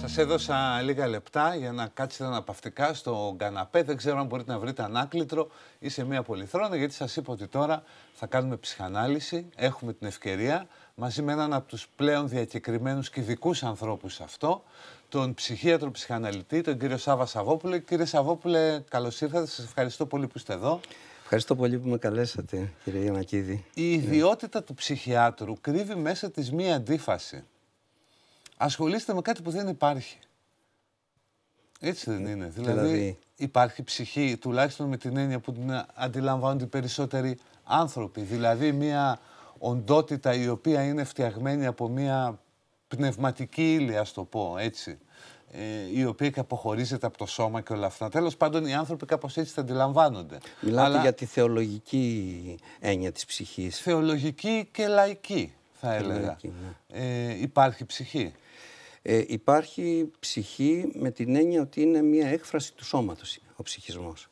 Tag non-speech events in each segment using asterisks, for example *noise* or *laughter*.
Σας έδωσα λίγα λεπτά για να κάτσετε αναπαυτικά στο καναπέ. Δεν ξέρω αν μπορείτε να βρείτε ανάκλητρο ή σε μία πολυθρόνα, γιατί σας είπα ότι τώρα θα κάνουμε ψυχανάλυση, έχουμε την ευκαιρία, μαζί με έναν από τους πλέον διακεκριμένους και ειδικούς ανθρώπους σε αυτό, τον ψυχίατρο ψυχαναλυτή, τον κύριο Σάβα Σαββόπουλε. Κύριε Σαββόπουλε, καλώς ήρθατε. Σας ευχαριστώ πολύ που είστε εδώ. Ευχαριστώ πολύ που με καλέσατε, κύριε Γιανακίδη. Η ιδιότητα του ψυχιάτρου κρύβει μέσα της μία αντίφαση ασχολείστε με κάτι που δεν υπάρχει. Έτσι δεν ε, είναι. Δηλαδή-, δηλαδή, υπάρχει ψυχή, τουλάχιστον με την έννοια που την αντιλαμβάνονται οι περισσότεροι άνθρωποι. Δηλαδή, μια οντότητα η οποία είναι φτιαγμένη από μια πνευματική ύλη, ας το πω έτσι, ε, η οποία και αποχωρίζεται από το σώμα και όλα αυτά. Τέλος, πάντων, οι άνθρωποι κάπως έτσι τα αντιλαμβάνονται. Μιλάτε για τη θεολογική έννοια της ψυχής. Θεολογική και λαϊκή, θα έλεγα. Ναι. ε, υπάρχει ψυχή ε, υπάρχει ψυχή με την έννοια ότι είναι μια έκφραση του σώματος ο ψυχισμός.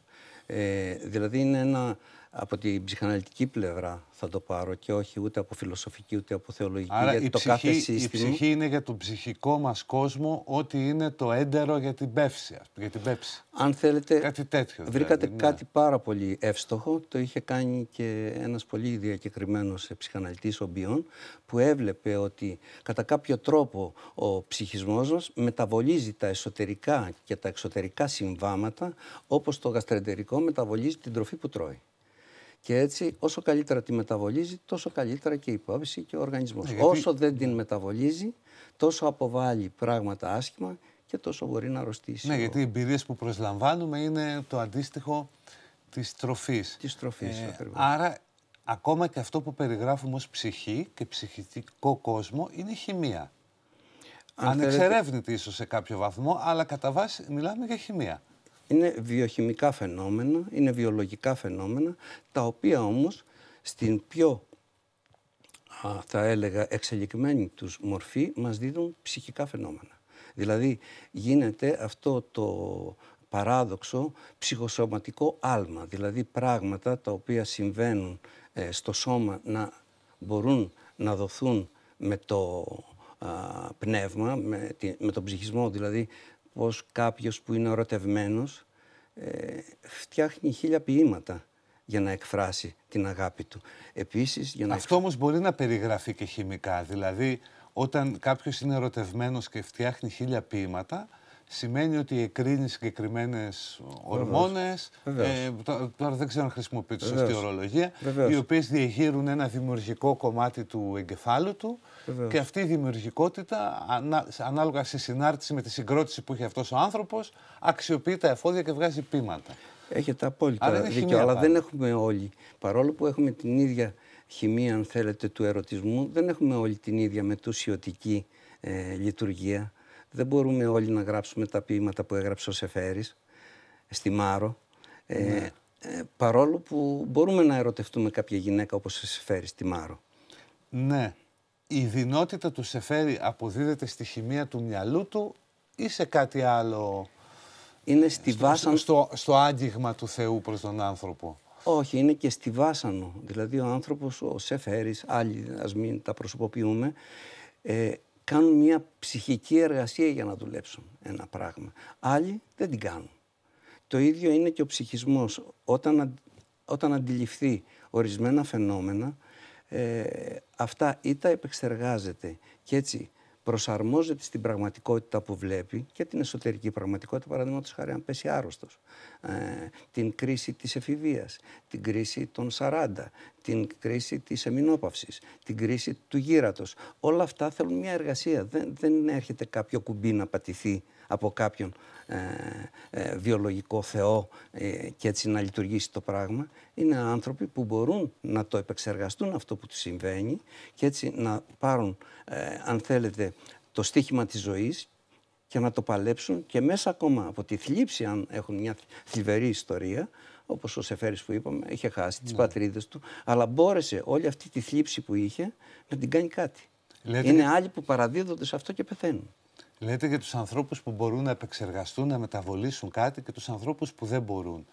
Ε, δηλαδή είναι ένα από την ψυχαναλυτική πλευρά θα το πάρω και όχι ούτε από φιλοσοφική ούτε από θεολογική. Άρα η, το ψυχή, κάθε σύστημα... η ψυχή είναι για τον ψυχικό μας κόσμο ό,τι είναι το έντερο για την πέψη. Για την πέψη. Αν θέλετε, κάτι τέτοιο, δηλαδή, βρήκατε ναι. κάτι πάρα πολύ εύστοχο. Το είχε κάνει και ένας πολύ διακεκριμένος ψυχαναλυτής Μπιον που έβλεπε ότι κατά κάποιο τρόπο ο ψυχισμός μας μεταβολίζει τα εσωτερικά και τα εξωτερικά συμβάματα όπως το γαστρεντερικό μεταβολίζει την τροφή που τρώει. Και έτσι, όσο καλύτερα τη μεταβολίζει, τόσο καλύτερα και η υπόψη και ο οργανισμός. Ναι, όσο δεν την μεταβολίζει, τόσο αποβάλλει πράγματα άσχημα και τόσο μπορεί να αρρωστήσει. Ναι, γιατί οι εμπειρίες που προσλαμβάνουμε είναι το αντίστοιχο της τροφής. Της τροφής, ε, ακριβώς. Άρα, ακόμα και αυτό που περιγράφουμε ως ψυχή και ψυχικό κόσμο είναι χημεία. Αν Ανεξερεύνητη ίσως σε κάποιο βαθμό, αλλά κατά βάση μιλάμε για χημεία. Είναι βιοχημικά φαινόμενα, είναι βιολογικά φαινόμενα, τα οποία όμως στην πιο, θα έλεγα, εξελιγμένη τους μορφή μας δίνουν ψυχικά φαινόμενα. Δηλαδή γίνεται αυτό το παράδοξο ψυχοσωματικό άλμα, δηλαδή πράγματα τα οποία συμβαίνουν ε, στο σώμα να μπορούν να δοθούν με το πνεύμα, με, με τον ψυχισμό δηλαδή ως κάποιος που είναι ερωτευμένος, ε, φτιάχνει χίλια ποίηματα για να εκφράσει την αγάπη του. Επίσης, για να Αυτό όμως μπορεί να περιγραφεί και χημικά. Δηλαδή, όταν κάποιος είναι ερωτευμένος και φτιάχνει χίλια ποίηματα, σημαίνει ότι εκρίνεις συγκεκριμένες ορμόνες. Ε, τώρα δεν ξέρω αν χρησιμοποιεί σωστή ορολογία. Οι οποίες διεγείρουν ένα δημιουργικό κομμάτι του εγκεφάλου του. Και αυτή η δημιουργικότητα, ανάλογα σε συνάρτηση με τη συγκρότηση που έχει αυτός ο άνθρωπος, αξιοποιεί τα εφόδια και βγάζει πείματα. Έχετε απόλυτα δίκιο, αλλά δεν έχουμε όλοι. Παρόλο που έχουμε την ίδια χημεία, αν θέλετε, του ερωτισμού, δεν έχουμε όλοι την ίδια μετουσιωτική ε, λειτουργία. Δεν μπορούμε όλοι να γράψουμε τα ποίηματα που έγραψε ο Σεφέρης στη Μάρο. Ε, ναι. ε, παρόλο που μπορούμε να ερωτευτούμε κάποια γυναίκα όπως ο Σεφέρης στη Μάρο. Ναι. Η δυνότητα του Σεφέρη αποδίδεται στη χημεία του μυαλού του ή σε κάτι άλλο... Είναι στη στο, βάσανο... Στο, στο άγγιγμα του Θεού προς τον άνθρωπο. Όχι, είναι και στη βάσανο. Δηλαδή ο άνθρωπος, ο Σεφέρης, άλλοι ας μην τα προσωποποιούμε, ε, κάνουν μια ψυχική εργασία για να δουλέψουν ένα πράγμα. Άλλοι δεν την κάνουν. Το ίδιο είναι και ο ψυχισμός. Όταν, όταν αντιληφθεί ορισμένα φαινόμενα, ε, αυτά ή τα επεξεργάζεται και έτσι προσαρμόζεται στην πραγματικότητα που βλέπει και την εσωτερική πραγματικότητα, παραδείγματος χάρη αν πέσει άρρωστος, ε, την κρίση της εφηβείας, την κρίση των 40, την κρίση της εμινόπαυση, την κρίση του γύρατος. Όλα αυτά θέλουν μια εργασία. Δεν, δεν έρχεται κάποιο κουμπί να πατηθεί από κάποιον ε, ε βιολογικό θεό ε, και έτσι να λειτουργήσει το πράγμα. Είναι άνθρωποι που μπορούν να το επεξεργαστούν αυτό που τους συμβαίνει και έτσι να πάρουν, ε, αν θέλετε, το στίχημα της ζωής και να το παλέψουν και μέσα ακόμα από τη θλίψη, αν έχουν μια θλιβερή ιστορία, όπως ο Σεφέρης που είπαμε, είχε χάσει τις ναι. πατρίδες του, αλλά μπόρεσε όλη αυτή τη θλίψη που είχε να την κάνει κάτι. Είναι άλλοι που παραδίδονται σε αυτό και πεθαίνουν. Λέτε για τους ανθρώπους που μπορούν να επεξεργαστούν, να μεταβολήσουν κάτι και τους ανθρώπους που δεν μπορούν.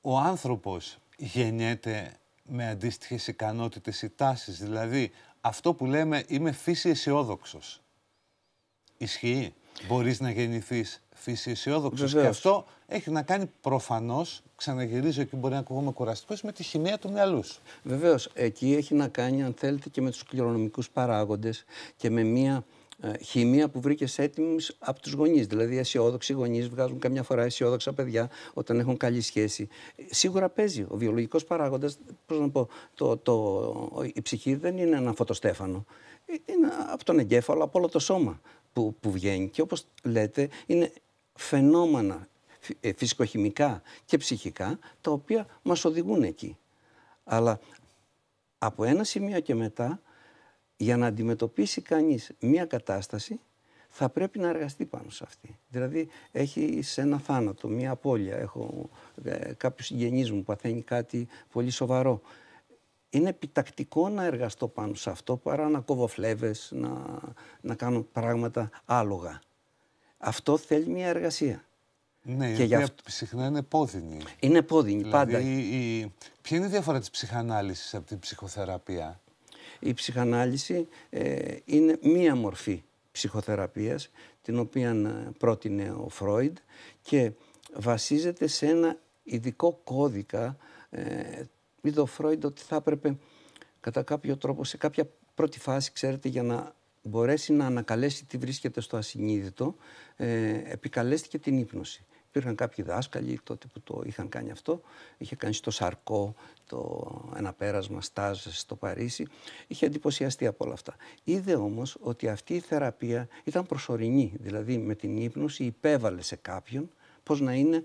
Ο άνθρωπος γεννιέται με αντίστοιχες ικανότητες ή τάσεις. Δηλαδή, αυτό που λέμε είμαι φύση αισιόδοξος. Ισχύει. Μπορείς να γεννηθείς φύση αισιόδοξος. Και αυτό έχει να κάνει προφανώς, ξαναγυρίζω εκεί μπορεί να ακούγομαι κουραστικός, με τη χημεία του μυαλού σου. Βεβαίως. Εκεί έχει να κάνει, αν θέλετε, και με τους κληρονομικούς παράγοντες και με μία ε, χημεία που βρήκες έτοιμη από τους γονείς. Δηλαδή, αισιόδοξοι γονείς βγάζουν καμιά φορά αισιόδοξα παιδιά όταν έχουν καλή σχέση. Σίγουρα παίζει. Ο βιολογικός παράγοντας, πώς να πω, το, το, η ψυχή δεν είναι ένα φωτοστέφανο. Είναι από τον εγκέφαλο, από όλο το σώμα που, που βγαίνει. Και όπως λέτε, είναι φαινόμενα ε, φυσικοχημικά και ψυχικά, τα οποία μας οδηγούν εκεί. Αλλά από ένα σημείο και μετά για να αντιμετωπίσει κανείς μία κατάσταση θα πρέπει να εργαστεί πάνω σε αυτή. Δηλαδή έχει ένα θάνατο, μία απώλεια, έχω ε, κάποιους συγγενείς μου παθαίνει κάτι πολύ σοβαρό. Είναι επιτακτικό να εργαστώ πάνω σε αυτό παρά να κόβω φλέβες, να, να κάνω πράγματα άλογα. Αυτό θέλει μία εργασία. Ναι, και η αυτό... συχνά είναι πόδινη. Είναι πόδινη, δηλαδή, πάντα. Ποια είναι η διαφορά της ψυχανάλυσης από την ψυχοθεραπεία η ψυχανάλυση ε, είναι μία μορφή ψυχοθεραπείας την οποία ε, πρότεινε ο Φρόιντ και βασίζεται σε ένα ειδικό κώδικα ε, είδε ο Φρόιντ ότι θα έπρεπε κατά κάποιο τρόπο σε κάποια πρώτη φάση ξέρετε για να μπορέσει να ανακαλέσει τι βρίσκεται στο ασυνείδητο ε, επικαλέστηκε την ύπνωση. Υπήρχαν κάποιοι δάσκαλοι τότε που το είχαν κάνει αυτό. Είχε κάνει στο Σαρκό το ένα πέρασμα στάζ στο Παρίσι. Είχε εντυπωσιαστεί από όλα αυτά. Είδε όμως ότι αυτή η θεραπεία ήταν προσωρινή. Δηλαδή με την ύπνωση υπέβαλε σε κάποιον πώς να είναι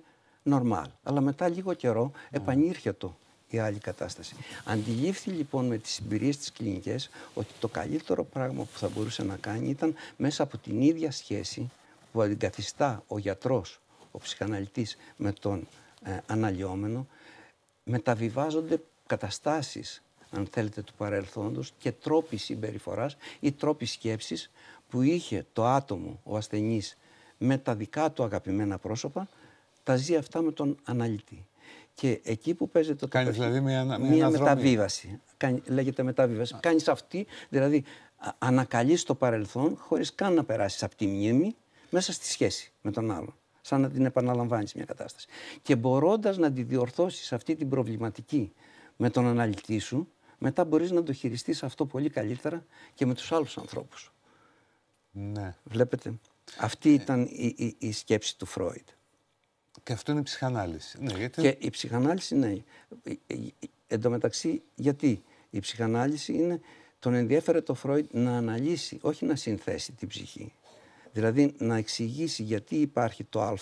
normal. Αλλά μετά λίγο καιρό ναι. το η άλλη κατάσταση. Αντιλήφθη λοιπόν με τις εμπειρίε της κλινικές ότι το καλύτερο πράγμα που θα μπορούσε να κάνει ήταν μέσα από την ίδια σχέση που αντικαθιστά ο γιατρός ο ψυχαναλυτής με τον ε, αναλυόμενο, μεταβιβάζονται καταστάσεις, αν θέλετε, του παρελθόντος και τρόποι συμπεριφοράς ή τρόποι σκέψης που είχε το άτομο, ο ασθενής, με τα δικά του αγαπημένα πρόσωπα, τα ζει αυτά με τον αναλυτή. Και εκεί που παίζεται το Κάνεις δηλαδή μια, μια, μεταβίβαση. λέγεται μεταβίβαση. κάνεις αυτή, δηλαδή ανακαλείς το παρελθόν χωρίς καν να περάσεις από τη μνήμη μέσα στη σχέση με τον άλλον σαν να την επαναλαμβάνεις μια κατάσταση. Και μπορώντας να τη διορθώσεις αυτή την προβληματική με τον αναλυτή σου, μετά μπορείς να το χειριστείς αυτό πολύ καλύτερα και με τους άλλους ανθρώπους. Ναι. Βλέπετε. Αυτή ε. ήταν η, η, η σκέψη του Φρόιντ. Και αυτό είναι η ψυχανάλυση. Ναι, γιατί... Και η ψυχανάλυση, ναι. Ε, ε, εν τω μεταξύ, γιατί η ψυχανάλυση είναι. Τον ενδιαφέρεται το Φρόιντ να αναλύσει, όχι να συνθέσει την ψυχή. Δηλαδή να εξηγήσει γιατί υπάρχει το α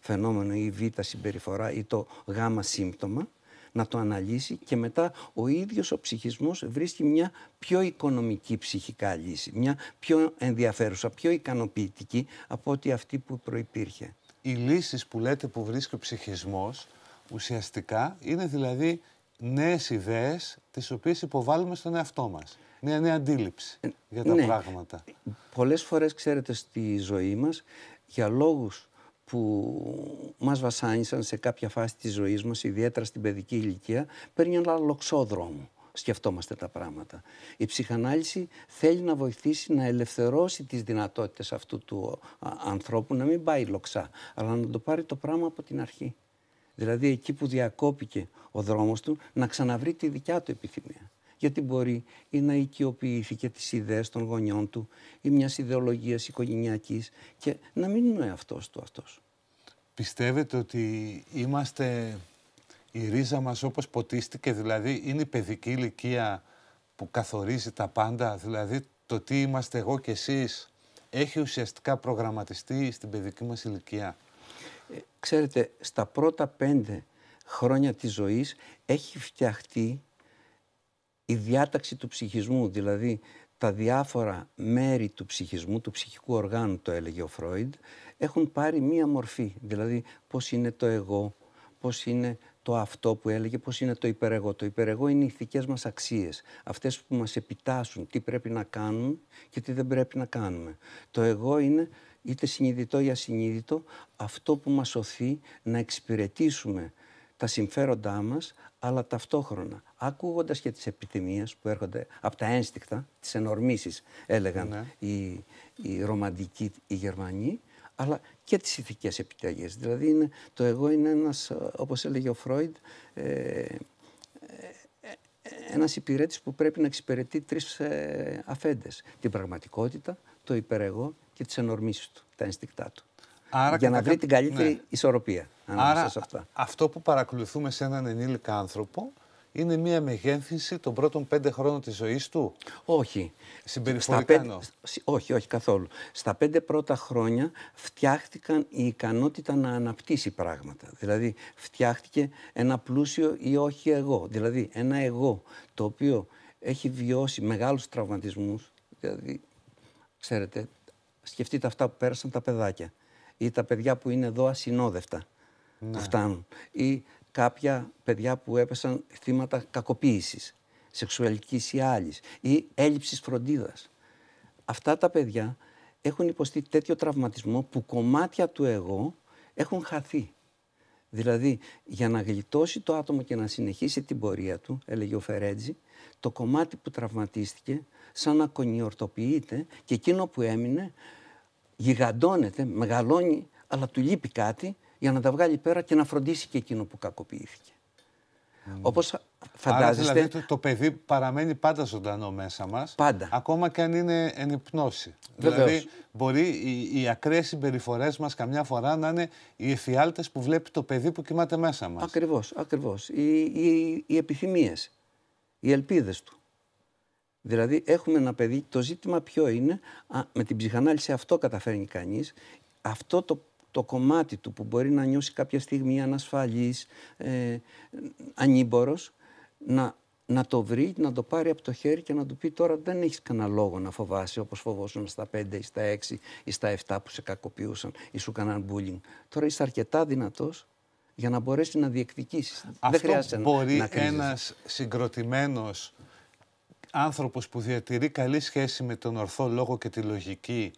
φαινόμενο ή β συμπεριφορά ή το γ σύμπτωμα, να το αναλύσει και μετά ο ίδιος ο ψυχισμός βρίσκει μια πιο οικονομική ψυχικά λύση, μια πιο ενδιαφέρουσα, πιο ικανοποιητική από ό,τι αυτή που προϋπήρχε. Οι λύσεις που λέτε που βρίσκει ο ψυχισμός ουσιαστικά είναι δηλαδή νέες ιδέες τις οποίες υποβάλλουμε στον εαυτό μας μια νέα αντίληψη ε, για τα ναι. πράγματα. Πολλές φορές, ξέρετε, στη ζωή μας, για λόγους που μας βασάνισαν σε κάποια φάση της ζωής μας, ιδιαίτερα στην παιδική ηλικία, παίρνει ένα λοξό Σκεφτόμαστε τα πράγματα. Η ψυχανάλυση θέλει να βοηθήσει να ελευθερώσει τις δυνατότητες αυτού του ανθρώπου, να μην πάει λοξά, αλλά να το πάρει το πράγμα από την αρχή. Δηλαδή εκεί που διακόπηκε ο δρόμος του, να ξαναβρει τη δικιά του επιθυμία γιατί μπορεί ή να και τις ιδέες των γονιών του ή μιας ιδεολογίας οικογενειακής και να μην είναι ο το του αυτός. Πιστεύετε ότι είμαστε η ρίζα μας όπως ποτίστηκε, δηλαδή είναι η παιδική ηλικία που καθορίζει τα πάντα, δηλαδή το τι είμαστε εγώ και εσείς έχει ουσιαστικά προγραμματιστεί στην παιδική μας ηλικία. Ε, ξέρετε, στα πρώτα πέντε χρόνια της ζωής έχει φτιαχτεί η διάταξη του ψυχισμού, δηλαδή τα διάφορα μέρη του ψυχισμού, του ψυχικού οργάνου, το έλεγε ο Φρόιντ, έχουν πάρει μία μορφή. Δηλαδή, πώς είναι το εγώ, πώς είναι το αυτό που έλεγε, πώς είναι το υπερεγώ. Το υπερεγώ είναι οι ηθικές μας αξίες, αυτές που μας επιτάσσουν τι πρέπει να κάνουμε και τι δεν πρέπει να κάνουμε. Το εγώ είναι είτε συνειδητό ή ασυνείδητο, αυτό που μας σωθεί να εξυπηρετήσουμε τα συμφέροντά μας, αλλά ταυτόχρονα ακούγοντας και τις επιθυμίες που έρχονται από τα ένστικτα, τις ενορμήσεις έλεγαν ναι. οι, οι ρομαντικοί, οι Γερμανοί, αλλά και τις ηθικές επιταγές. Δηλαδή το εγώ είναι ένας, όπως έλεγε ο Φρόιντ, ε, ε, ένας υπηρέτης που πρέπει να εξυπηρετεί τρεις ε, αφέντες. Την πραγματικότητα, το υπερεγώ και τις ενορμήσεις του, τα ένστικτά του. Άρα, για να βρει την καλύτερη ναι. ισορροπία. Άρα σε αυτά. αυτό που παρακολουθούμε σε έναν ενήλικα άνθρωπο είναι μια μεγέθυνση των πρώτων πέντε χρόνων της ζωής του. Όχι. Συμπεριφορικά Όχι, όχι καθόλου. Στα πέντε πρώτα χρόνια φτιάχτηκαν η ικανότητα να αναπτύσσει πράγματα. Δηλαδή φτιάχτηκε ένα πλούσιο ή όχι εγώ. Δηλαδή ένα εγώ το οποίο έχει βιώσει μεγάλους τραυματισμούς. Δηλαδή, ξέρετε, σκεφτείτε αυτά που πέρασαν τα παιδάκια ή τα παιδιά που είναι εδώ ασυνόδευτα ναι. που φτάνουν ή κάποια παιδιά που έπεσαν θύματα κακοποίησης, σεξουαλικής ή άλλης ή έλλειψης φροντίδας. Αυτά τα παιδιά έχουν υποστεί τέτοιο τραυματισμό που κομμάτια του εγώ έχουν χαθεί. Δηλαδή, για να γλιτώσει το άτομο και να συνεχίσει την πορεία του, έλεγε ο Φερέτζη, το κομμάτι που τραυματίστηκε σαν να κονιορτοποιείται και εκείνο που έμεινε γιγαντώνεται, μεγαλώνει, αλλά του λείπει κάτι για να τα βγάλει πέρα και να φροντίσει και εκείνο που κακοποιήθηκε. Mm. Όπως φαντάζεστε... Άρα, δηλαδή, το, παιδί παραμένει πάντα ζωντανό μέσα μας. Πάντα. Ακόμα και αν είναι ενυπνώσει. Βεβαίως. Δηλαδή, μπορεί οι, οι ακραίες συμπεριφορές μας καμιά φορά να είναι οι εφιάλτες που βλέπει το παιδί που κοιμάται μέσα μας. Ακριβώς, ακριβώς. Οι, οι, οι επιθυμίες, οι ελπίδες του. Δηλαδή έχουμε ένα παιδί, το ζήτημα ποιο είναι, α, με την ψυχανάλυση αυτό καταφέρνει κανείς, αυτό το, το κομμάτι του που μπορεί να νιώσει κάποια στιγμή ανασφαλής, ε, ανήμπορος, να, να το βρει, να το πάρει από το χέρι και να του πει τώρα δεν έχεις κανένα λόγο να φοβάσαι όπως φοβόσουν στα 5 ή στα 6 ή στα 7 που σε κακοποιούσαν ή σου έκαναν bullying. Τώρα είσαι αρκετά δυνατός για να μπορέσεις να διεκδικήσεις. Αυτό Δεν χρειάζεται μπορεί να, να ένας συγκροτημένος άνθρωπος που διατηρεί καλή σχέση με τον ορθό λόγο και τη λογική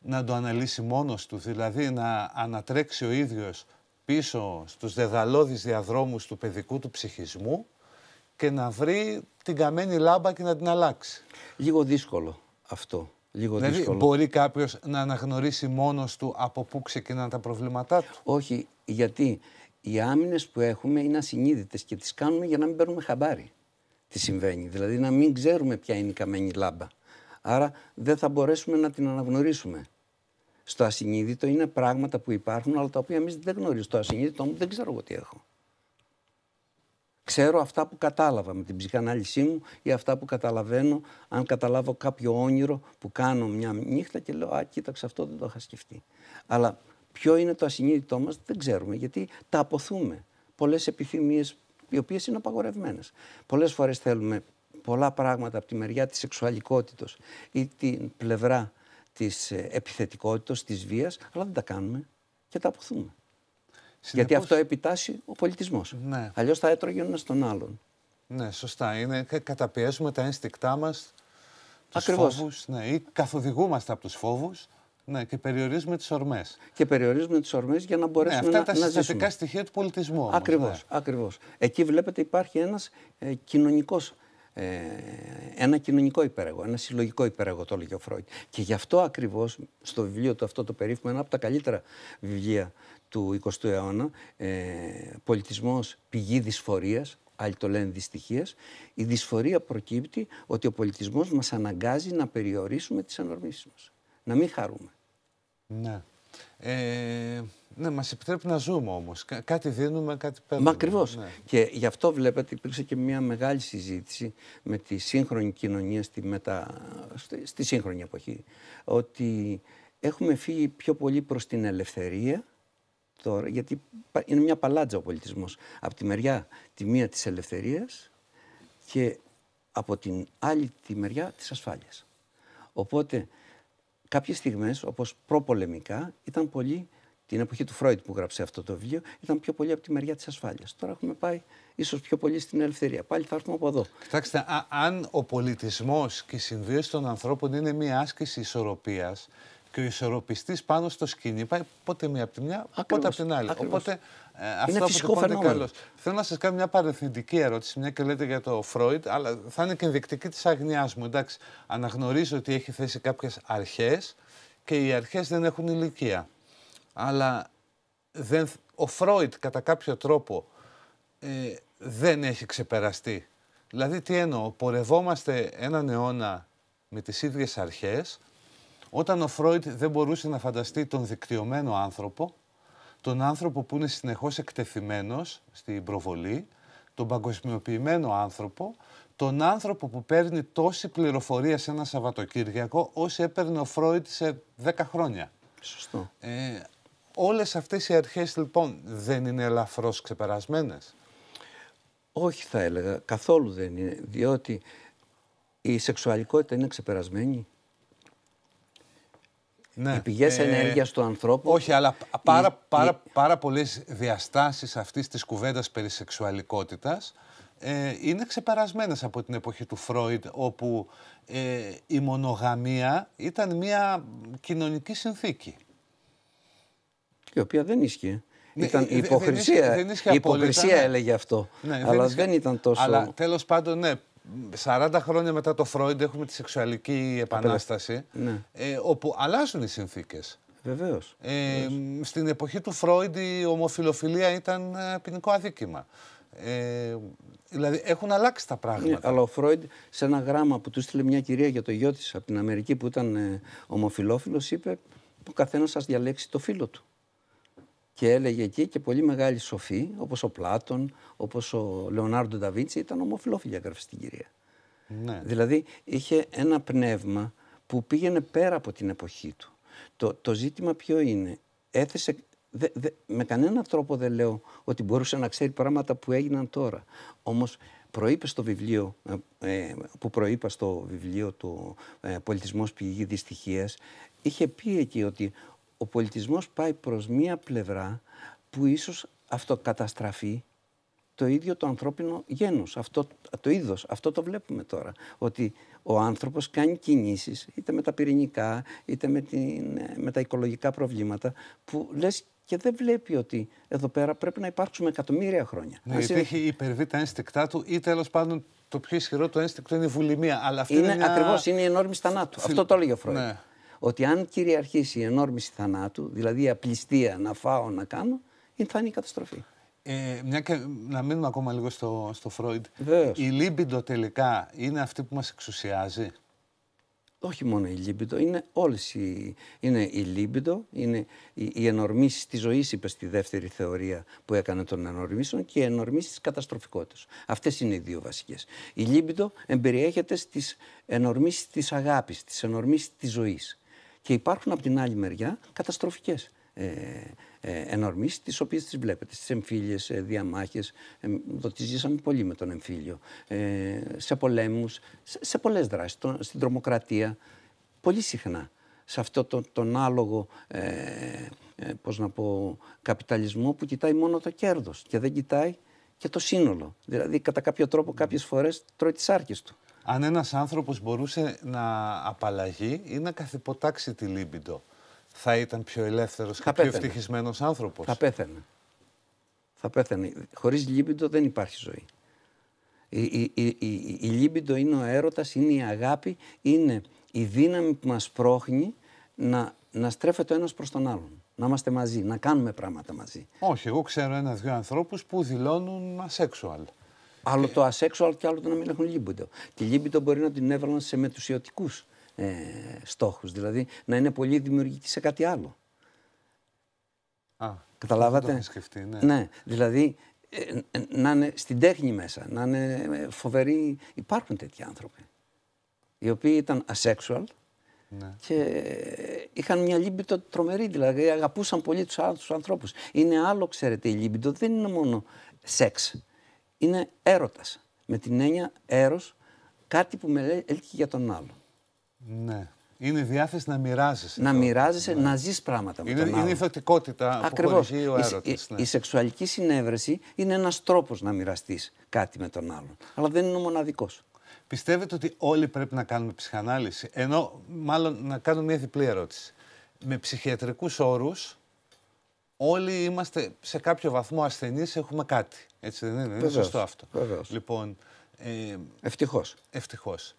να το αναλύσει μόνος του, δηλαδή να ανατρέξει ο ίδιος πίσω στους δεδαλώδεις διαδρόμους του παιδικού του ψυχισμού και να βρει την καμένη λάμπα και να την αλλάξει. Λίγο δύσκολο αυτό. Λίγο δηλαδή δύσκολο. μπορεί κάποιος να αναγνωρίσει μόνος του από πού ξεκινάνε τα προβλήματά του. Όχι, γιατί οι άμυνες που έχουμε είναι ασυνείδητες και τις κάνουμε για να μην παίρνουμε χαμπάρι τι συμβαίνει. Δηλαδή να μην ξέρουμε ποια είναι η καμένη λάμπα. Άρα δεν θα μπορέσουμε να την αναγνωρίσουμε. Στο ασυνείδητο είναι πράγματα που υπάρχουν, αλλά τα οποία εμείς δεν γνωρίζουμε. Στο ασυνείδητο μου δεν ξέρω εγώ τι έχω. Ξέρω αυτά που κατάλαβα με την ψυχανάλυση μου ή αυτά που καταλαβαίνω αν καταλάβω κάποιο όνειρο που κάνω μια νύχτα και λέω «Α, κοίταξε αυτό, δεν το είχα σκεφτεί». Αλλά ποιο είναι το ασυνείδητό μας δεν ξέρουμε γιατί τα αποθούμε. Πολλές επιθυμίες οι οποίες είναι απαγορευμένες. Πολλές φορές θέλουμε πολλά πράγματα από τη μεριά της σεξουαλικότητα ή την πλευρά της ε, επιθετικότητα, της βίας, αλλά δεν τα κάνουμε και τα αποθούμε. Γιατί αυτό επιτάσσει ο πολιτισμός. Ναι. Αλλιώς θα έτρωγε ένας τον άλλον. Ναι, σωστά. Είναι, καταπιέζουμε τα ένστικτά μας, τους φόβους, ναι, ή καθοδηγούμαστε από τους φόβους ναι, και περιορίζουμε τις ορμές. Και περιορίζουμε τις ορμές για να ναι, μπορέσουμε ναι, αυτά να, τα συστατικά στοιχεία του πολιτισμού. Ακριβώς. Ναι. Ακριβώς. Εκεί βλέπετε υπάρχει ένας, ε, κοινωνικός, ε, ένα κοινωνικό υπέρεγο, ένα συλλογικό υπέρεγο, το έλεγε ο Φρόιτ. Και γι' αυτό ακριβώς στο βιβλίο του, αυτό το περίφημο, ένα από τα καλύτερα βιβλία του 20ου αιώνα, ε, Πολιτισμός πηγή δυσφορίας, άλλοι το λένε δυστυχία, η δυσφορία προκύπτει ότι ο πολιτισμός μας αναγκάζει να περιορίσουμε τις ανορμήσεις μας να μην χαρούμε. Ναι. Ε, ναι, μας επιτρέπει να ζούμε όμως. κάτι δίνουμε, κάτι παίρνουμε. Μα ναι. Και γι' αυτό βλέπετε υπήρξε και μια μεγάλη συζήτηση με τη σύγχρονη κοινωνία στη, μετα... σύγχρονη εποχή. Ότι έχουμε φύγει πιο πολύ προς την ελευθερία τώρα, γιατί είναι μια παλάτζα ο πολιτισμός. Από τη μεριά τη μία της ελευθερίας και από την άλλη τη μεριά της ασφάλειας. Οπότε Κάποιες στιγμές, όπως προπολεμικά, ήταν πολύ, την εποχή του Φρόιτ που γράψε αυτό το βιβλίο, ήταν πιο πολύ από τη μεριά της ασφάλειας. Τώρα έχουμε πάει ίσως πιο πολύ στην ελευθερία. Πάλι θα έρθουμε από εδώ. Κοιτάξτε, αν ο πολιτισμός και η συμβίωση των ανθρώπων είναι μια άσκηση ισορροπίας, και ο ισορροπιστής πάνω στο σκηνή πάει πότε μία από τη μια, Ακριβώς. πότε από την άλλη. Οπότε ε, αυτό είναι φυσικό φαινόμενο. Καλώς. Θέλω να σας κάνω μια παρεθνητική ερώτηση, μια και λέτε για το Φρόιντ, αλλά θα είναι και ενδεικτική της αγνιάς μου. Εντάξει, αναγνωρίζω ότι έχει θέσει κάποιες αρχές και οι αρχές δεν έχουν ηλικία. Αλλά δεν, ο Φρόιντ κατά κάποιο τρόπο ε, δεν έχει ξεπεραστεί. Δηλαδή τι εννοώ, πορευόμαστε έναν αιώνα με τις ίδιες αρχές, όταν ο Φρόιτ δεν μπορούσε να φανταστεί τον δικτυωμένο άνθρωπο, τον άνθρωπο που είναι συνεχώς εκτεθειμένος στην προβολή, τον παγκοσμιοποιημένο άνθρωπο, τον άνθρωπο που παίρνει τόση πληροφορία σε ένα Σαββατοκύριακο, όσο έπαιρνε ο Φρόιτ σε 10 χρόνια. Σωστό. Ε, όλες αυτές οι αρχές λοιπόν δεν είναι ελαφρώς ξεπερασμένες. Όχι θα έλεγα, καθόλου δεν είναι, διότι η σεξουαλικότητα είναι ξεπερασμένη ναι. οι πηγές ε, ενέργειας του ανθρώπου. Όχι, αλλά πάρα, πάρα, πάρα πολλές διαστάσεις αυτής της κουβέντας περί σεξουαλικότητας ε, είναι ξεπερασμένες από την εποχή του Φρόιντ όπου ε, η μονογαμία ήταν μια κοινωνική συνθήκη. Η οποία δεν ίσχυε. Ναι, ήταν ε, η υποκρισία, η υποκρισία ναι. έλεγε αυτό, ναι, αλλά δεν, δεν ήταν τόσο... Αλλά τέλος πάντων, ναι, 40 χρόνια μετά το Φρόιντ έχουμε τη σεξουαλική επανάσταση, ναι. ε, όπου αλλάζουν οι συνθήκες. Βεβαίως. Ε, στην εποχή του Φρόιντ η ομοφιλοφιλία ήταν ε, ποινικό αδίκημα. Ε, δηλαδή έχουν αλλάξει τα ναι, πράγματα. αλλά ο Φρόιντ σε ένα γράμμα που του στείλε μια κυρία για το γιο της από την Αμερική που ήταν ε, ομοφιλόφιλος, είπε: Ο καθένας σας διαλέξει το φίλο του και έλεγε εκεί και πολύ μεγάλη σοφή, όπως ο Πλάτων, όπως ο Λεωνάρντο Νταβίτσι, ήταν ομοφυλόφιλοι, έγραφε στην κυρία. Ναι. Δηλαδή είχε ένα πνεύμα που πήγαινε πέρα από την εποχή του. Το, το ζήτημα ποιο είναι. Έθεσε, με κανέναν τρόπο δεν λέω ότι μπορούσε να ξέρει πράγματα που έγιναν τώρα. Όμως, προείπε στο βιβλίο, ε, ε, που προείπα στο βιβλίο του ε, πηγή Δυστυχίας, είχε πει εκεί ότι ο πολιτισμός πάει προς μία πλευρά που ίσως αυτοκαταστραφεί το ίδιο το ανθρώπινο γένος, αυτό, το είδος. Αυτό το βλέπουμε τώρα. Ότι ο άνθρωπος κάνει κινήσεις, είτε με τα πυρηνικά, είτε με, την, με τα οικολογικά προβλήματα, που λες και δεν βλέπει ότι εδώ πέρα πρέπει να υπάρξουμε εκατομμύρια χρόνια. Ναι, γιατί έχει υπερβεί τα ένστικτά του ή τέλος πάντων το πιο ισχυρό του ένστικτο είναι η βουλημία. Αλλά είναι είναι, είναι η ενόρμη στανάτου. Αυτό το έλεγε ο Φρόιντ. Ναι ότι αν κυριαρχήσει η ενόρμηση θανάτου, δηλαδή η απληστία να φάω, να κάνω, θα είναι η καταστροφή. Ε, μια και να μείνουμε ακόμα λίγο στο, στο Φρόιντ. Βεβαίως. Η λίμπιντο τελικά είναι αυτή που μας εξουσιάζει. Όχι μόνο η λίμπιντο, είναι όλες οι... Είναι η λίμπιντο, είναι οι, οι ενορμήσεις της ζωής, είπε στη δεύτερη θεωρία που έκανε των ενορμήσεων και οι ενορμήσεις της καταστροφικότητας. Αυτές είναι οι δύο βασικές. Η λίμπιντο εμπεριέχεται στις ενορμήσεις της αγάπης, στις ενορμήσεις της ζωής. Και υπάρχουν από την άλλη μεριά καταστροφικές ε, ε, ενορμήσεις, τις οποίες τις βλέπετε στις εμφύλιες ε, διαμάχες. Ε, τι ζήσαμε πολύ με τον εμφύλιο. Ε, σε πολέμους, σε, σε πολλές δράσεις. Στην τρομοκρατία. Πολύ συχνά σε αυτόν τον άλογο ε, ε, πώς να πω, καπιταλισμό που κοιτάει μόνο το κέρδος και δεν κοιτάει και το σύνολο. Δηλαδή κατά κάποιο τρόπο κάποιες φορές τρώει τις άρκες του αν ένας άνθρωπος μπορούσε να απαλλαγεί ή να καθυποτάξει τη λίμπιντο, θα ήταν πιο ελεύθερος θα και πιο ευτυχισμένος άνθρωπος. Θα πέθανε. Θα πέθαινε. Χωρίς λίμπιντο δεν υπάρχει ζωή. Η, η, η, η, η λίμπιντο είναι ο έρωτας, είναι η αγάπη, είναι η δύναμη που μας πρόχνει να, να στρέφεται ο ένας προς τον άλλον. Να είμαστε μαζί, να κάνουμε πράγματα μαζί. Όχι, εγώ ξέρω ένα-δυο ανθρώπους που δηλώνουν ασεξουαλ. Άλλο το ασέξουαλ και άλλο το να μην έχουν λίμπιντο. Τη λίμπιντο μπορεί να την έβαλαν σε μετουσιωτικούς ε, στόχους. Δηλαδή να είναι πολύ δημιουργική σε κάτι άλλο. Α, Καταλάβατε. Το ναι. ναι. Δηλαδή ε, να είναι στην τέχνη μέσα, να είναι ε, φοβεροί. Υπάρχουν τέτοιοι άνθρωποι. Οι οποίοι ήταν ασέξουαλ ναι. και είχαν μια λίμπιτο τρομερή. Δηλαδή αγαπούσαν πολύ τους άλλους ανθρώπους. Είναι άλλο, ξέρετε, η λίμπιτο δεν είναι μόνο σεξ είναι έρωτας. Με την έννοια έρος, κάτι που με λέει έλκει για τον άλλον. Ναι. Είναι η διάθεση να μοιράζεσαι. Να μοιράζεσαι, ναι. να ζεις πράγματα είναι, με τον Είναι η θετικότητα που χορηγεί ο έρωτας. Η, ναι. η, σεξουαλική συνέβρεση είναι ένας τρόπος να μοιραστείς κάτι με τον άλλον. Αλλά δεν είναι ο μοναδικός. Πιστεύετε ότι όλοι πρέπει να κάνουμε ψυχανάλυση. Ενώ, μάλλον, να κάνουμε μια διπλή ερώτηση. Με ψυχιατρικούς όρους, όλοι είμαστε σε κάποιο βαθμό ασθενείς, έχουμε κάτι. Έτσι δεν είναι, είναι σωστό αυτό. Λοιπόν, ε, Ευτυχώς. Ευτυχώς.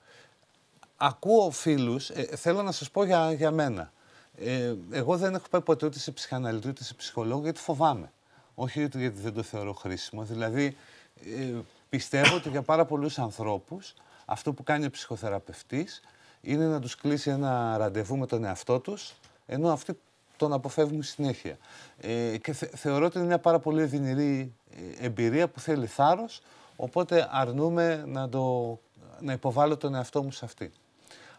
Ακούω φίλους, ε, θέλω να σας πω για, για μένα. Ε, εγώ δεν έχω πάει ποτέ ούτε σε ψυχαναλυτή ούτε σε ψυχολόγο γιατί φοβάμαι. Όχι γιατί δεν το θεωρώ χρήσιμο. Δηλαδή, ε, πιστεύω ότι για πάρα πολλούς ανθρώπους, αυτό που κάνει ο ψυχοθεραπευτής είναι να τους κλείσει ένα ραντεβού με τον εαυτό τους. ενώ αυτοί τον αποφεύγουμε συνέχεια. Ε, και θεωρώ ότι είναι μια πάρα πολύ ευημερή ε, εμπειρία που θέλει θάρρος, οπότε αρνούμε να, το, να υποβάλω τον εαυτό μου σε αυτή.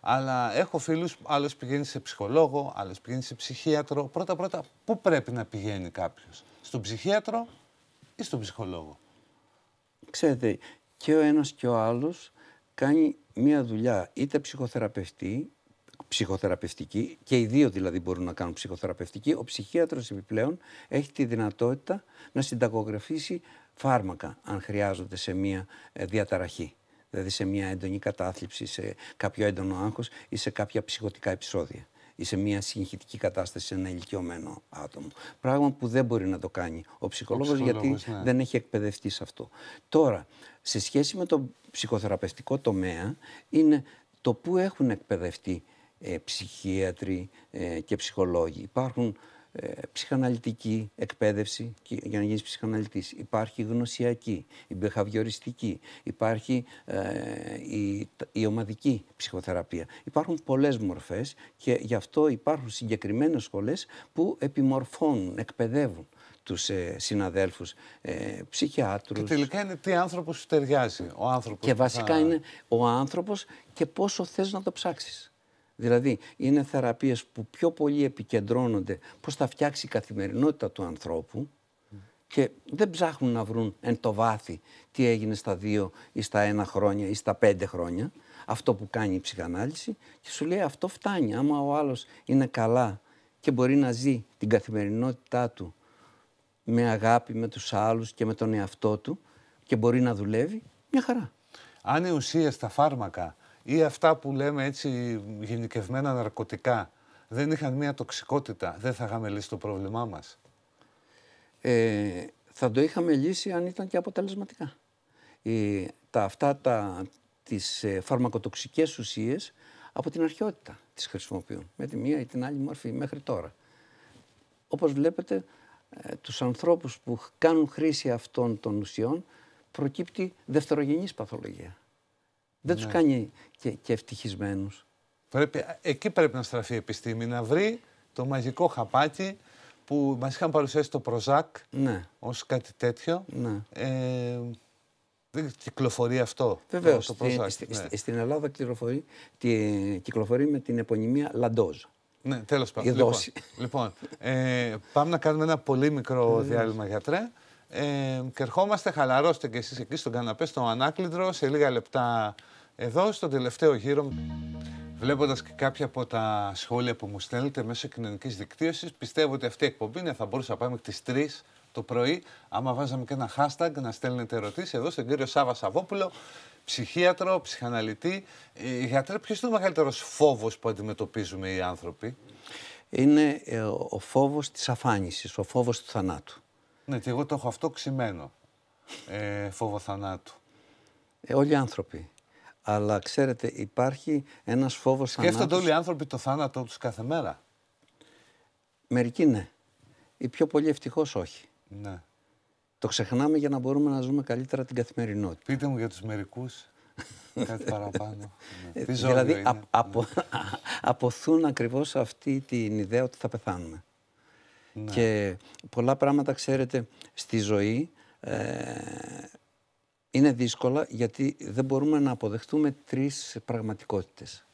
Αλλά έχω φίλους, άλλος πηγαίνει σε ψυχολόγο, άλλος πηγαίνει σε ψυχίατρο. Πρώτα-πρώτα, πού πρέπει να πηγαίνει κάποιος, στον ψυχίατρο ή στον ψυχολόγο. Ξέρετε, και ο ένας και ο άλλος κάνει μία δουλειά είτε ψυχοθεραπευτή ψυχοθεραπευτική και οι δύο δηλαδή μπορούν να κάνουν ψυχοθεραπευτική, ο ψυχίατρος επιπλέον έχει τη δυνατότητα να συνταγογραφήσει φάρμακα αν χρειάζονται σε μια ε, διαταραχή. Δηλαδή σε μια έντονη κατάθλιψη, σε κάποιο έντονο άγχος ή σε κάποια ψυχοτικά επεισόδια ή σε μια συγχυτική κατάσταση σε ένα ηλικιωμένο άτομο. Πράγμα που δεν μπορεί να το κάνει ο ψυχολόγος, γιατί ναι. δεν έχει εκπαιδευτεί σε αυτό. Τώρα, σε σχέση με το ψυχοθεραπευτικό τομέα, είναι το που έχουν εκπαιδευτεί ε, ψυχίατροι ε, και ψυχολόγοι. Υπάρχουν ε, ψυχαναλυτική εκπαίδευση και, για να γίνεις ψυχαναλυτής. Υπάρχει γνωσιακή, η μπεχαβιοριστική, υπάρχει ε, η, ομαδική ψυχοθεραπεία. Υπάρχουν πολλές μορφές και γι' αυτό υπάρχουν συγκεκριμένες σχολές που επιμορφώνουν, εκπαιδεύουν τους ε, συναδέλφους ε, Και τελικά είναι τι άνθρωπος σου ταιριάζει. Ο άνθρωπος και βασικά είναι ο άνθρωπος και πόσο θες να το ψάξεις. Δηλαδή, είναι θεραπείες που πιο πολύ επικεντρώνονται πώς θα φτιάξει η καθημερινότητα του ανθρώπου και δεν ψάχνουν να βρουν εν το βάθη τι έγινε στα δύο ή στα ένα χρόνια ή στα πέντε χρόνια, αυτό που κάνει η ψυχανάλυση και σου λέει αυτό φτάνει. Άμα ο άλλος είναι καλά και μπορεί να ζει την καθημερινότητά του με αγάπη με τους άλλους και με τον εαυτό του και μπορεί να δουλεύει, μια χαρά. Αν οι ουσίες στα φάρμακα ή αυτά που λέμε έτσι γενικευμένα ναρκωτικά δεν είχαν μια τοξικότητα, δεν θα είχαμε λύσει το πρόβλημά μας. Ε, θα το είχαμε λύσει αν ήταν και αποτελεσματικά. Ε, τα, αυτά τα, τις ε, φαρμακοτοξικές ουσίες από την αρχαιότητα τις χρησιμοποιούν. Με τη μία ή την άλλη μορφή μέχρι τώρα. Όπως βλέπετε, ε, τους ανθρώπους που κάνουν χρήση αυτών των ουσιών προκύπτει δευτερογενής παθολογία. Δεν τους ναι. κάνει και, και ευτυχισμένους. Πρέπει, εκεί πρέπει να στραφεί η επιστήμη, να βρει το μαγικό χαπάκι που μας είχαν παρουσιάσει το Προζάκ ναι. ως κάτι τέτοιο. Ναι. Ε, δεν κυκλοφορεί αυτό. Βεβαίω. Ναι. Στην Ελλάδα κυκλοφορεί, κυκλοφορεί με την επωνυμία Λαντόζ. Ναι, τέλος πάντων. Λοιπόν, λοιπόν, ε, πάμε να κάνουμε ένα πολύ μικρό διάλειμμα γιατρέ. Ε, και ερχόμαστε, χαλαρώστε και εσείς εκεί στον καναπέ, στο ανάκλητρο, σε λίγα λεπτά εδώ, στο τελευταίο γύρο. Βλέποντας και κάποια από τα σχόλια που μου στέλνετε μέσω κοινωνικής δικτύωσης, πιστεύω ότι αυτή η εκπομπή ναι, θα μπορούσε να πάμε και τι 3 το πρωί. Άμα βάζαμε και ένα hashtag να στέλνετε ερωτήσεις εδώ στον κύριο Σάβα Σαββόπουλο, ψυχίατρο, ψυχαναλυτή. Ε, γιατρέ, ποιος είναι ο μεγαλύτερος φόβος που αντιμετωπίζουμε οι άνθρωποι, Είναι ε, ο φόβος της αφάνισης, ο φόβος του θανάτου. Ναι, και εγώ το έχω αυτό ξημένο. Ε, φόβο θανάτου. Ε, όλοι οι άνθρωποι. Αλλά ξέρετε, υπάρχει ένας φόβος θανάτου. Σκέφτονται όλοι οι άνθρωποι το θάνατό τους κάθε μέρα. Μερικοί ναι. Οι πιο πολλοί ευτυχώς όχι. Ναι. Το ξεχνάμε για να μπορούμε να ζούμε καλύτερα την καθημερινότητα. Πείτε μου για τους μερικούς. *laughs* Κάτι παραπάνω. Ναι. Ε, δηλαδή, Α, απο, *laughs* αποθούν ακριβώς αυτή την ιδέα ότι θα πεθάνουμε. Ναι. Και πολλά πράγματα, ξέρετε, στη ζωή ε, είναι δύσκολα γιατί δεν μπορούμε να αποδεχτούμε τρεις πραγματικότητες.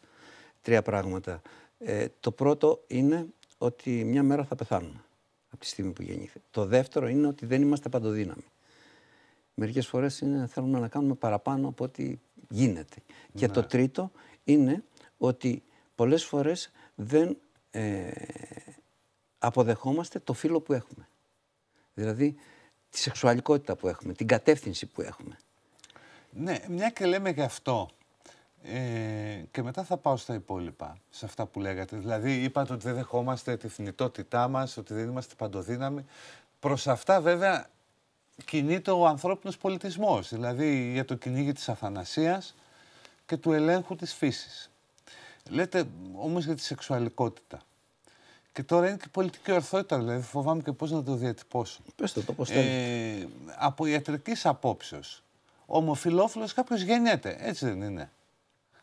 Τρία πράγματα. Ε, το πρώτο είναι ότι μια μέρα θα πεθάνουμε από τη στιγμή που γεννήθηκε. Το δεύτερο είναι ότι δεν είμαστε παντοδύναμοι. Μερικές φορές είναι, θέλουμε να κάνουμε παραπάνω από ό,τι γίνεται. Και ναι. το τρίτο είναι ότι πολλές φορές δεν ε, αποδεχόμαστε το φίλο που έχουμε. Δηλαδή τη σεξουαλικότητα που έχουμε, την κατεύθυνση που έχουμε. Ναι, μια και λέμε γι' αυτό. Ε, και μετά θα πάω στα υπόλοιπα, σε αυτά που λέγατε. Δηλαδή, είπατε ότι δεν δεχόμαστε τη θνητότητά μας, ότι δεν είμαστε παντοδύναμοι. Προς αυτά, βέβαια, κινείται ο ανθρώπινος πολιτισμός. Δηλαδή, για το κυνήγι της αθανασίας και του ελέγχου της φύσης. Λέτε όμως, για τη σεξουαλικότητα. Και τώρα είναι και πολιτική ορθότητα, δηλαδή φοβάμαι και πώς να το διατυπώσω. Πες το, το πώς ε, Από ιατρικής απόψεως, ομοφυλόφιλος κάποιος γεννιέται. Έτσι δεν είναι.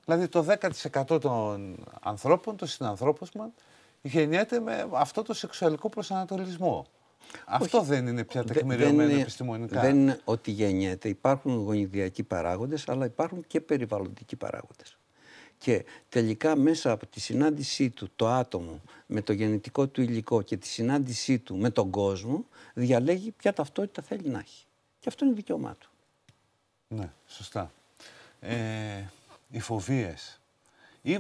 Δηλαδή το 10% των ανθρώπων, των συνανθρώπων μας, γεννιέται με αυτό το σεξουαλικό προσανατολισμό. Όχι. Αυτό δεν είναι πια τεκμηριωμένο δεν, επιστημονικά. Δεν είναι ότι γεννιέται. Υπάρχουν γονιδιακοί παράγοντες, αλλά υπάρχουν και περιβαλλοντικοί παράγοντες. Και τελικά μέσα από τη συνάντησή του το άτομο με το γενετικό του υλικό και τη συνάντησή του με τον κόσμο διαλέγει ποια ταυτότητα θέλει να έχει. Και αυτό είναι δικαίωμά του. Ναι, σωστά. Ε, οι φοβίες.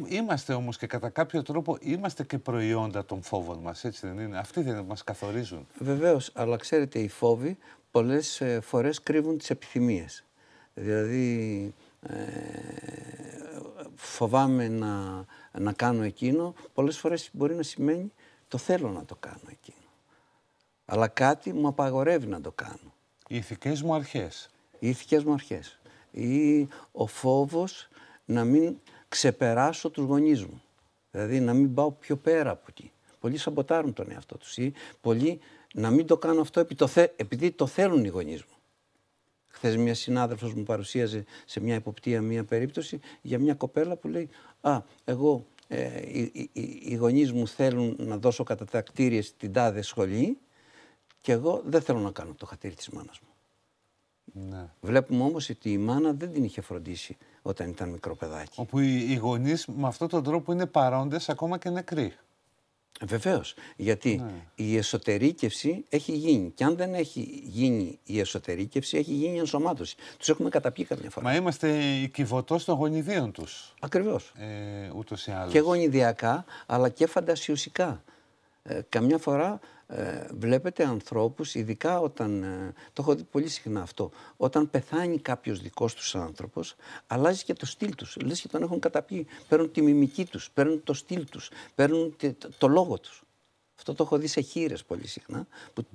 Είμαστε όμως και κατά κάποιο τρόπο είμαστε και προϊόντα των φόβων μας, έτσι δεν είναι. Αυτοί δεν μας καθορίζουν. Βεβαίως, αλλά ξέρετε οι φόβοι πολλές ε, φορές κρύβουν τις επιθυμίες. Δηλαδή ε, φοβάμαι να, να κάνω εκείνο, πολλές φορές μπορεί να σημαίνει το θέλω να το κάνω εκείνο. Αλλά κάτι μου απαγορεύει να το κάνω. Οι ηθικές μου αρχές. Οι ηθικές μου αρχές. Ή ο φόβος να μην ξεπεράσω τους γονείς μου. Δηλαδή να μην πάω πιο πέρα από εκεί. Πολλοί σαμποτάρουν τον εαυτό τους ή πολλοί να μην το κάνω αυτό επειδή το θέλουν οι γονείς μου. Χθες μια συνάδελφος μου παρουσίαζε σε μια υποπτία μια περίπτωση για μια κοπέλα που λέει «Α, εγώ ε, οι, οι, οι γονείς μου θέλουν να δώσω κτίρια στην τάδε σχολή και εγώ δεν θέλω να κάνω το χατήρι της μάνας μου. Ναι. Βλέπουμε όμως ότι η μάνα δεν την είχε φροντίσει όταν ήταν μικρό παιδάκι. Όπου οι, οι γονείς με αυτόν τον τρόπο είναι παρόντες ακόμα και νεκροί. Βεβαίως. Γιατί ναι. η εσωτερήκευση έχει γίνει. Και αν δεν έχει γίνει η εσωτερήκευση, έχει γίνει η ενσωμάτωση. Τους έχουμε καταπιεί κάποια φορά. Μα είμαστε η κυβωτός των γονιδίων τους. Ακριβώς. Ε, Ούτως ή άλλω. Και γονιδιακά, αλλά και φαντασιωσικά. Ε, καμιά φορά ε, βλέπετε ανθρώπους, ειδικά όταν, ε, το έχω δει πολύ συχνά αυτό, όταν πεθάνει κάποιος δικός τους άνθρωπος, αλλάζει και το στυλ τους. Λες και τον έχουν καταπεί. Παίρνουν τη μιμική τους, παίρνουν το στυλ τους, παίρνουν το, λόγο τους. Αυτό το έχω δει σε χείρες πολύ συχνά, που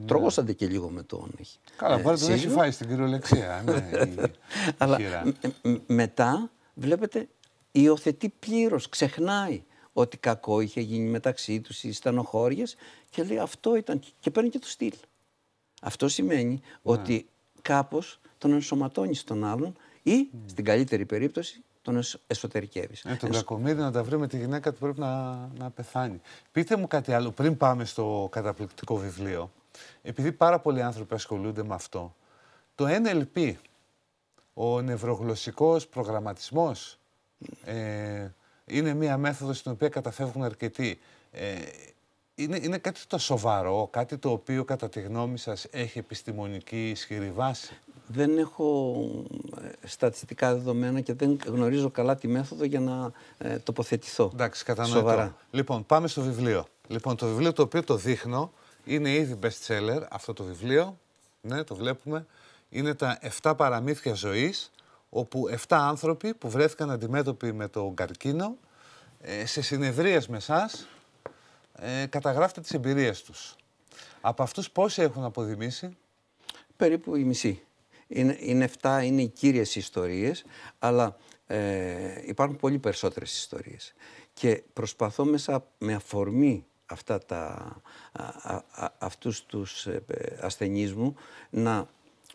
ναι. και λίγο με το όνοι. Καλά, ε, πάρε έχει φάει στην κυριολεξία. *laughs* ναι, η, μετά βλέπετε υιοθετεί πλήρως, ξεχνάει ότι κακό είχε γίνει μεταξύ τους, οι στενοχώριες και λέει αυτό ήταν και παίρνει και το στυλ. Αυτό σημαίνει ναι. ότι κάπως τον ενσωματώνεις τον άλλον ή mm. στην καλύτερη περίπτωση τον εσωτερικεύεις. Ε, τον Ενσ... να τα βρει με τη γυναίκα του πρέπει να, να πεθάνει. Πείτε μου κάτι άλλο πριν πάμε στο καταπληκτικό βιβλίο. Επειδή πάρα πολλοί άνθρωποι ασχολούνται με αυτό, το NLP, ο νευρογλωσσικός προγραμματισμός, ε, είναι μία μέθοδος στην οποία καταφεύγουν αρκετοί. Ε, είναι, είναι κάτι το σοβαρό, κάτι το οποίο κατά τη γνώμη σας έχει επιστημονική ισχυρή βάση. Δεν έχω ε, στατιστικά δεδομένα και δεν γνωρίζω καλά τη μέθοδο για να ε, τοποθετηθώ. Εντάξει, κατανοητό. Σοβαρά. Λοιπόν, πάμε στο βιβλίο. Λοιπόν, το βιβλίο το οποίο το δείχνω είναι ήδη best seller αυτό το βιβλίο. Ναι, το βλέπουμε. Είναι τα 7 παραμύθια ζωής όπου 7 άνθρωποι που βρέθηκαν αντιμέτωποι με τον καρκίνο, ε, σε συνεδρίες με εσάς, ε, καταγράφετε τις εμπειρίες τους. Από αυτούς πόσοι έχουν αποδημήσει? Περίπου η μισή. Είναι, 7, είναι οι κύριες ιστορίες, αλλά ε, υπάρχουν πολύ περισσότερες ιστορίες. Και προσπαθώ μέσα με αφορμή αυτά τα, αυτούς τους ε, μου να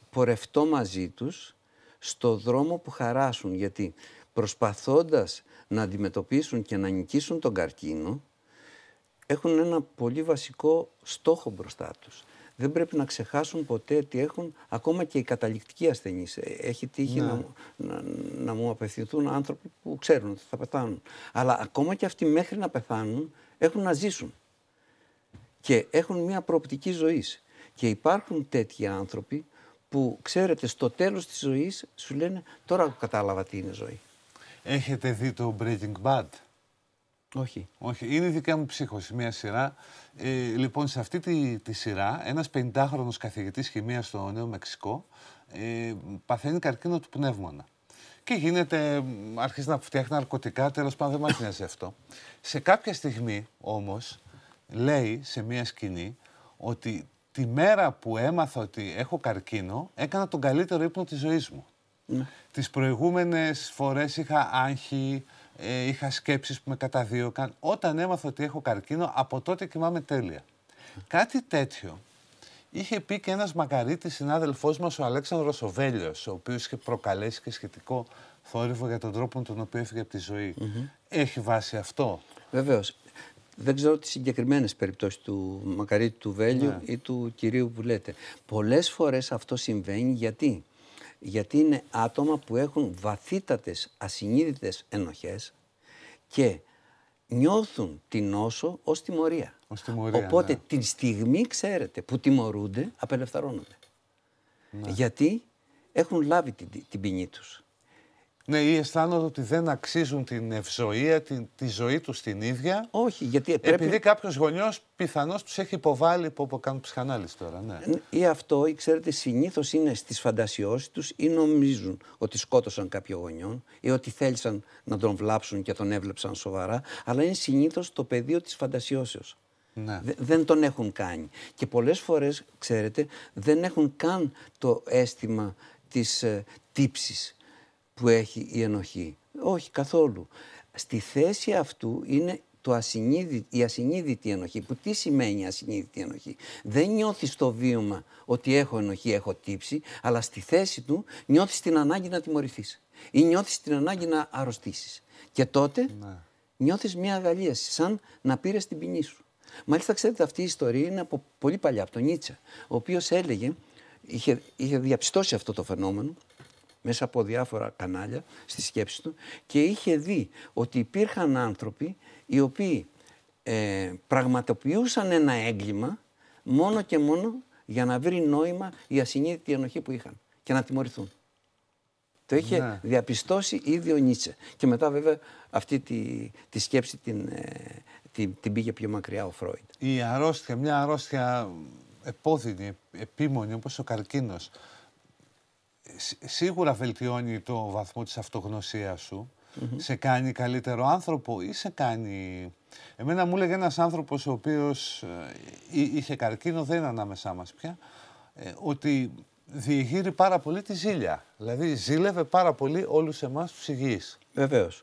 πορευτώ μαζί τους στο δρόμο που χαράσουν. Γιατί προσπαθώντας να αντιμετωπίσουν και να νικήσουν τον καρκίνο, έχουν ένα πολύ βασικό στόχο μπροστά τους. Δεν πρέπει να ξεχάσουν ποτέ ότι έχουν ακόμα και οι καταληκτικοί ασθενείς. Ε, έχει τύχει ναι. να, να, να μου απευθυνθούν άνθρωποι που ξέρουν ότι θα πεθάνουν. Αλλά ακόμα και αυτοί μέχρι να πεθάνουν έχουν να ζήσουν. Και έχουν μια προοπτική ζωής. Και υπάρχουν τέτοιοι άνθρωποι που ξέρετε στο τέλος της ζωής σου λένε τώρα κατάλαβα τι είναι ζωή. Έχετε δει το Breaking Bad. Όχι. Όχι. Είναι η δικιά μου ψύχωση, μια σειρά. Ε, λοιπόν, σε αυτή τη, τη σειρά, ένας 50χρονος καθηγητής χημίας στο Νέο Μεξικό ε, παθαίνει καρκίνο του πνεύμονα. Και γίνεται, αρχίζει να φτιάχνει ναρκωτικά, τέλος πάντων δεν μας νοιάζει αυτό. Σε κάποια στιγμή όμως λέει σε μια σκηνή ότι τη μέρα που έμαθα ότι έχω καρκίνο, έκανα τον καλύτερο ύπνο της ζωής μου. Ναι. Τις προηγούμενες φορές είχα άγχη, ε, είχα σκέψεις που με καταδίωκαν. Όταν έμαθα ότι έχω καρκίνο, από τότε κοιμάμαι τέλεια. Κάτι τέτοιο είχε πει και ένας μακαρίτης συνάδελφός μας, ο Αλέξανδρος Οβέλιος, ο οποίος είχε προκαλέσει και σχετικό θόρυβο για τον τρόπο τον οποίο έφυγε από τη ζωη Έχει βάση αυτό. Βεβαίως. Δεν ξέρω τις συγκεκριμένες περιπτώσεις του Μακαρίτη του Βέλιου ναι. ή του κυρίου που λέτε. Πολλές φορές αυτό συμβαίνει γιατί. Γιατί είναι άτομα που έχουν βαθύτατες ασυνείδητες ενοχές και νιώθουν την νόσο ως τιμωρία. Οπότε ναι. την στιγμή, ξέρετε, που τιμωρούνται, απελευθερώνονται. Ναι. Γιατί έχουν λάβει την, την ποινή τους. Ναι, ή αισθάνονται ότι δεν αξίζουν την ευζοία, την, τη ζωή τους την ίδια. Όχι, γιατί πρέπει... Επειδή κάποιος γονιός πιθανώς τους έχει υποβάλει που, κάνουν ψυχανάλυση τώρα. Ναι. Ή αυτό, ή ξέρετε, συνήθως είναι στις φαντασιώσεις τους ή νομίζουν ότι σκότωσαν κάποιο γονιό ή ότι θέλησαν να τον βλάψουν και τον έβλεψαν σοβαρά. Αλλά είναι συνήθως το πεδίο της φαντασιώσεως. Ναι. Δεν τον έχουν κάνει. Και πολλές φορές, ξέρετε, δεν έχουν καν το αίσθημα της ε, τύψης που έχει η ενοχή. Όχι καθόλου. Στη θέση αυτού είναι το ασυνείδη, η ασυνείδητη ενοχή. Που τι σημαίνει ασυνείδητη ενοχή. Δεν νιώθεις το βίωμα ότι έχω ενοχή, έχω τύψη, αλλά στη θέση του νιώθεις την ανάγκη να τιμωρηθείς. Ή νιώθεις την ανάγκη να αρρωστήσεις. Και τότε ναι. νιώθεις μια αγαλίαση, σαν να πήρες την ποινή σου. Μάλιστα, ξέρετε, αυτή η ιστορία είναι από πολύ παλιά, από τον Νίτσα, ο οποίος έλεγε, είχε, είχε διαπιστώσει αυτό το φαινόμενο, μέσα από διάφορα κανάλια στη σκέψη του και είχε δει ότι υπήρχαν άνθρωποι οι οποίοι ε, πραγματοποιούσαν ένα έγκλημα μόνο και μόνο για να βρει νόημα η ασυνείδητη ενοχή που είχαν και να τιμωρηθούν. Το είχε ναι. διαπιστώσει ήδη ο Νίτσε. Και μετά βέβαια αυτή τη, τη σκέψη την, ε, την, την πήγε πιο μακριά ο Φρόιντ. Η αρρώστια, μια αρρώστια επώδυνη, επίμονη όπως ο καρκίνος σίγουρα βελτιώνει το βαθμό της αυτογνωσίας σου. Σε κάνει καλύτερο άνθρωπο ή σε κάνει... Εμένα μου έλεγε ένας άνθρωπος ο οποίος ε, είχε καρκίνο, δεν είναι ανάμεσά μας πια, ε, ότι διηγείρει πάρα πολύ τη ζήλια. Δηλαδή ζήλευε πάρα πολύ όλους εμάς τους υγιείς. Βεβαίως.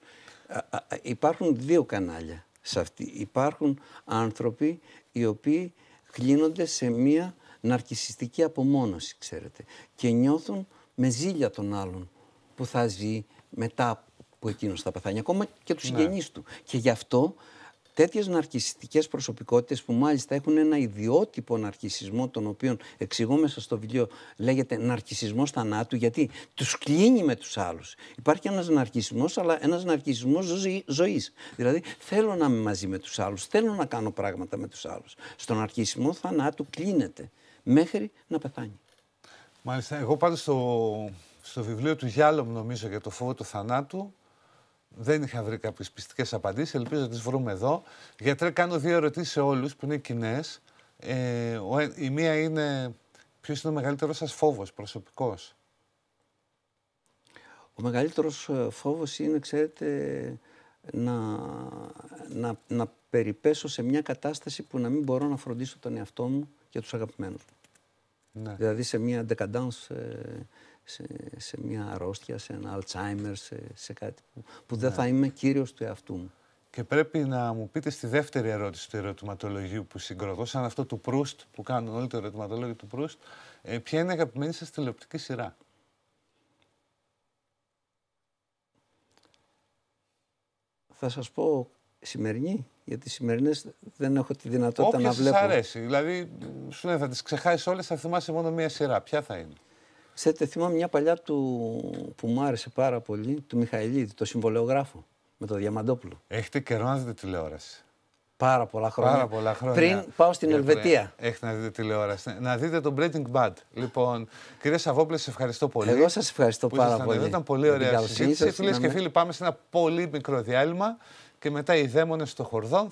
υπάρχουν δύο κανάλια σε αυτή. Υπάρχουν άνθρωποι οι οποίοι κλείνονται σε μία ναρκισιστική απομόνωση, ξέρετε, και νιώθουν με ζήλια των άλλων που θα ζει μετά που εκείνος θα πεθάνει, ακόμα και τους ναι. του. Και γι' αυτό τέτοιες ναρκισιστικές προσωπικότητες που μάλιστα έχουν ένα ιδιότυπο ναρκισισμό τον οποίο εξηγώ μέσα στο βιβλίο λέγεται ναρκισισμός θανάτου γιατί τους κλείνει με τους άλλους. Υπάρχει ένας ναρκισισμός, αλλά ένας ναρκισισμός ζωή, ζωής. Δηλαδή θέλω να είμαι μαζί με τους άλλους, θέλω να κάνω πράγματα με τους άλλους. Στον ναρκισισμό θανάτου κλείνεται μέχρι να πεθάνει. Μάλιστα. Εγώ πάντως στο, βιβλίο του Γιάλομ, νομίζω, για το φόβο του θανάτου, δεν είχα βρει κάποιες πιστικές απαντήσεις. Ελπίζω να τις βρούμε εδώ. Γιατρέ, κάνω δύο ερωτήσεις σε όλους που είναι κοινές. Ε, η μία είναι ποιος είναι ο μεγαλύτερος σας φόβος προσωπικός. Ο μεγαλύτερος ε, φόβος είναι, ξέρετε, να, να, να περιπέσω σε μια κατάσταση που να μην μπορώ να φροντίσω τον εαυτό μου και τους αγαπημένους μου. Ναι. Δηλαδή σε μια decadence, σε, σε, σε, μια αρρώστια, σε ένα αλτσάιμερ, σε, κάτι που, δεν ναι. θα είμαι κύριος του εαυτού μου. Και πρέπει να μου πείτε στη δεύτερη ερώτηση του ερωτηματολογίου που συγκροτώ, σαν αυτό του Προύστ, που κάνουν όλοι το ερωτηματολόγιο του Προύστ, ε, ποια είναι η αγαπημένη σας τηλεοπτική σειρά. Θα σας πω Σημερινή, γιατί σημερινές δεν έχω τη δυνατότητα Όποιες να βλέπω. Όποια αρέσει. Δηλαδή, σου λέει, θα τις ξεχάσεις όλες, θα θυμάσαι μόνο μία σειρά. Ποια θα είναι. Ξέρετε, θυμάμαι μια παλιά του που μου άρεσε πάρα πολύ, του Μιχαηλίδη, το συμβολεογράφο με το Διαμαντόπουλο. Έχετε καιρό να δείτε τηλεόραση. Πάρα πολλά χρόνια. Πάρα πολλά χρόνια. Πριν πάω στην Ελβετία. Ε, έχετε να δείτε τηλεόραση. Να δείτε το Breaking Bad. Λοιπόν, κύριε Σαββόπλε, σε ευχαριστώ πολύ. Εγώ σας ευχαριστώ πάρα πολύ. Ήταν πολύ ωραία συζήτηση. Φίλες και φίλοι, πάμε σε ένα πολύ μικρό διάλειμμα και μετά οι δαίμονες στο χορδόν